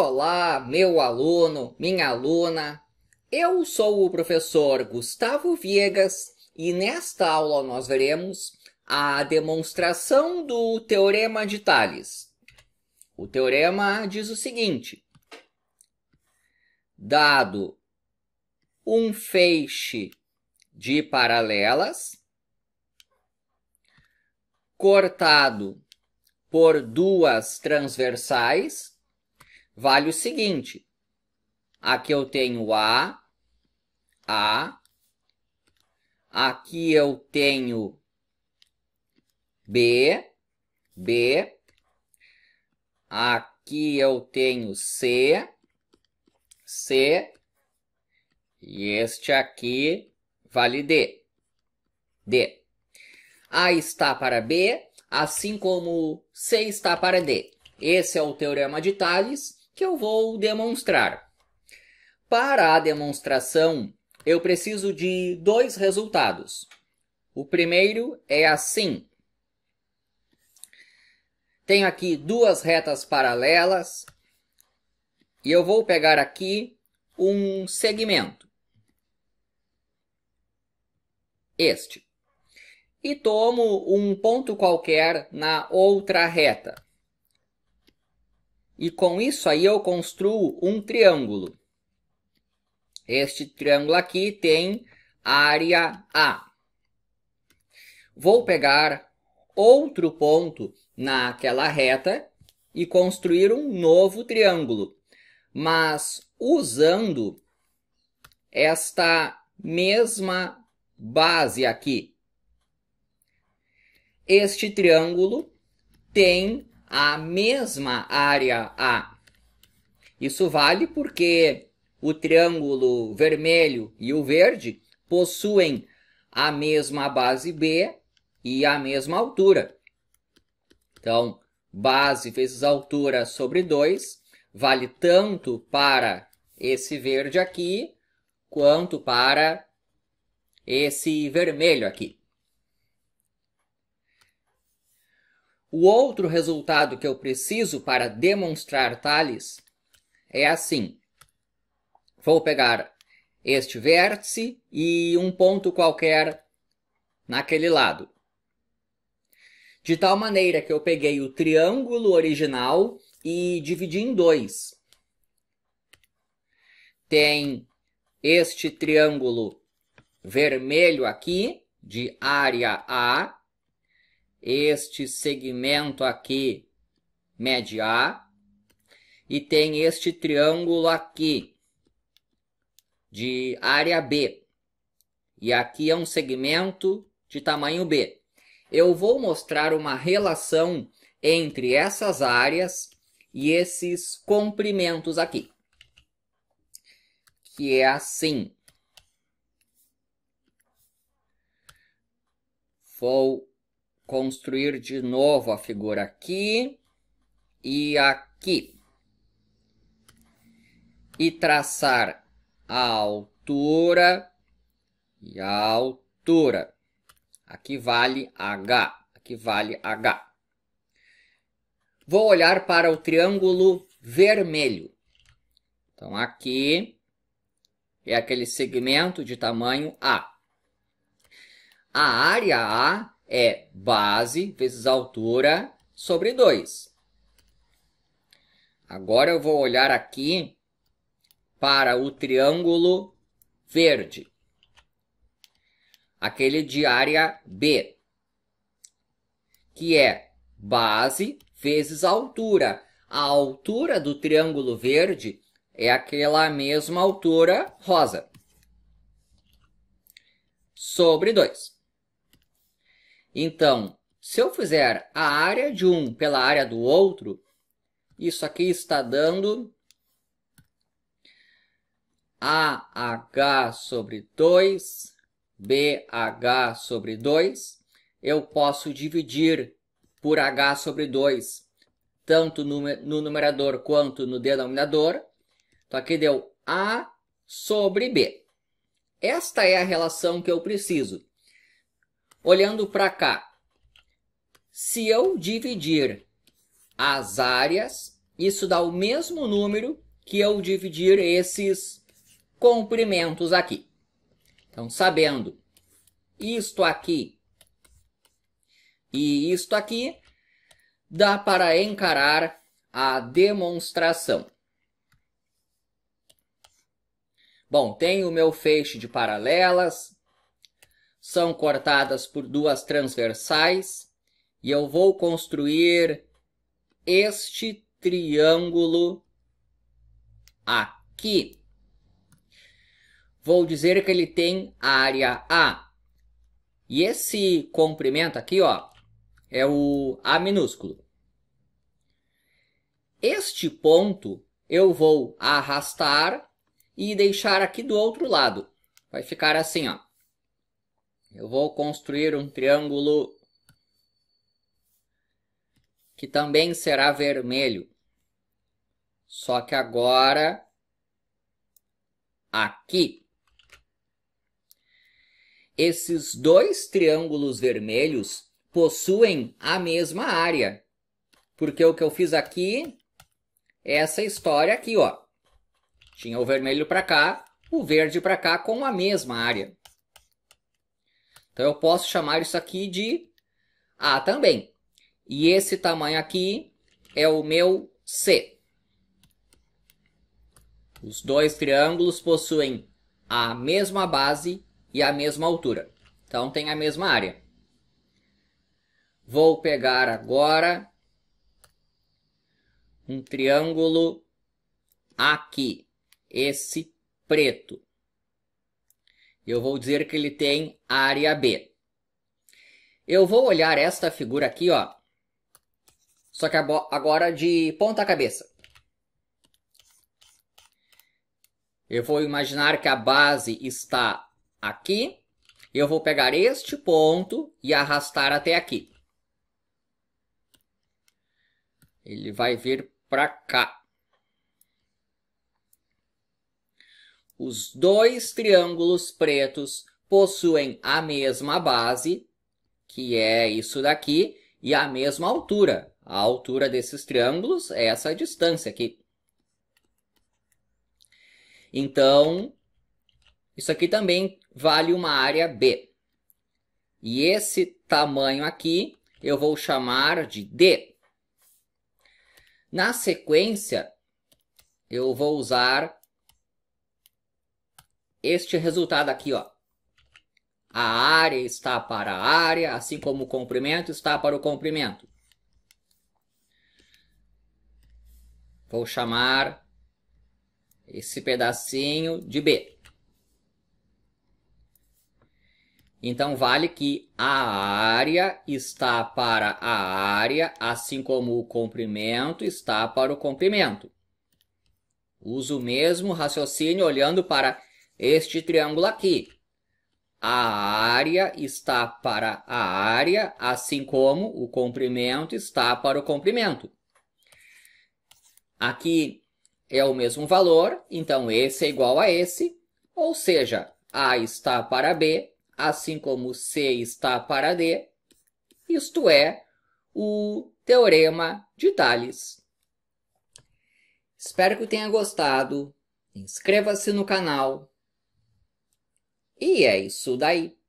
Olá, meu aluno, minha aluna. Eu sou o professor Gustavo Viegas e nesta aula nós veremos a demonstração do teorema de Thales. O teorema diz o seguinte: dado um feixe de paralelas cortado por duas transversais vale o seguinte. Aqui eu tenho A, A. Aqui eu tenho B, B. Aqui eu tenho C, C. E este aqui vale D, D. A está para B, assim como C está para D. Esse é o teorema de Thales que eu vou demonstrar. Para a demonstração, eu preciso de dois resultados. O primeiro é assim. Tenho aqui duas retas paralelas e eu vou pegar aqui um segmento. Este. E tomo um ponto qualquer na outra reta. E com isso aí eu construo um triângulo. Este triângulo aqui tem área A. Vou pegar outro ponto naquela reta e construir um novo triângulo, mas usando esta mesma base aqui. Este triângulo tem a mesma área A. Isso vale porque o triângulo vermelho e o verde possuem a mesma base B e a mesma altura. Então, base vezes altura sobre 2 vale tanto para esse verde aqui quanto para esse vermelho aqui. O outro resultado que eu preciso para demonstrar tales é assim. Vou pegar este vértice e um ponto qualquer naquele lado. De tal maneira que eu peguei o triângulo original e dividi em dois. Tem este triângulo vermelho aqui, de área A, este segmento aqui, mede A, e tem este triângulo aqui, de área B. E aqui é um segmento de tamanho B. Eu vou mostrar uma relação entre essas áreas e esses comprimentos aqui. Que é assim. Vou construir de novo a figura aqui e aqui. E traçar a altura e a altura. Aqui vale H, aqui vale H. Vou olhar para o triângulo vermelho. Então, aqui é aquele segmento de tamanho A. A área A é base vezes altura sobre 2. Agora eu vou olhar aqui para o triângulo verde. Aquele de área B. Que é base vezes altura. A altura do triângulo verde é aquela mesma altura rosa. Sobre 2. Então, se eu fizer a área de um pela área do outro, isso aqui está dando AH sobre 2, BH sobre 2. Eu posso dividir por H sobre 2, tanto no, no numerador quanto no denominador. Então, aqui deu A sobre B. Esta é a relação que eu preciso. Olhando para cá, se eu dividir as áreas, isso dá o mesmo número que eu dividir esses comprimentos aqui. Então, sabendo isto aqui e isto aqui, dá para encarar a demonstração. Bom, tenho o meu feixe de paralelas, são cortadas por duas transversais e eu vou construir este triângulo aqui. Vou dizer que ele tem área A. E esse comprimento aqui, ó, é o A minúsculo. Este ponto eu vou arrastar e deixar aqui do outro lado. Vai ficar assim, ó. Eu vou construir um triângulo que também será vermelho. Só que agora aqui esses dois triângulos vermelhos possuem a mesma área. Porque o que eu fiz aqui é essa história aqui, ó. Tinha o vermelho para cá, o verde para cá com a mesma área. Então eu posso chamar isso aqui de A também. E esse tamanho aqui é o meu C. Os dois triângulos possuem a mesma base e a mesma altura. Então tem a mesma área. Vou pegar agora um triângulo aqui, esse preto. Eu vou dizer que ele tem área B. Eu vou olhar esta figura aqui, ó. Só que agora de ponta cabeça. Eu vou imaginar que a base está aqui. Eu vou pegar este ponto e arrastar até aqui. Ele vai vir para cá. Os dois triângulos pretos possuem a mesma base, que é isso daqui, e a mesma altura. A altura desses triângulos é essa distância aqui. Então, isso aqui também vale uma área B. E esse tamanho aqui eu vou chamar de D. Na sequência, eu vou usar este resultado aqui, ó. A área está para a área, assim como o comprimento está para o comprimento. Vou chamar esse pedacinho de B. Então, vale que a área está para a área, assim como o comprimento está para o comprimento. Uso o mesmo raciocínio olhando para este triângulo aqui. A área está para a área, assim como o comprimento está para o comprimento. Aqui é o mesmo valor, então esse é igual a esse, ou seja, A está para B, assim como C está para D, isto é o Teorema de Thales. Espero que tenha gostado. Inscreva-se no canal, e é isso daí.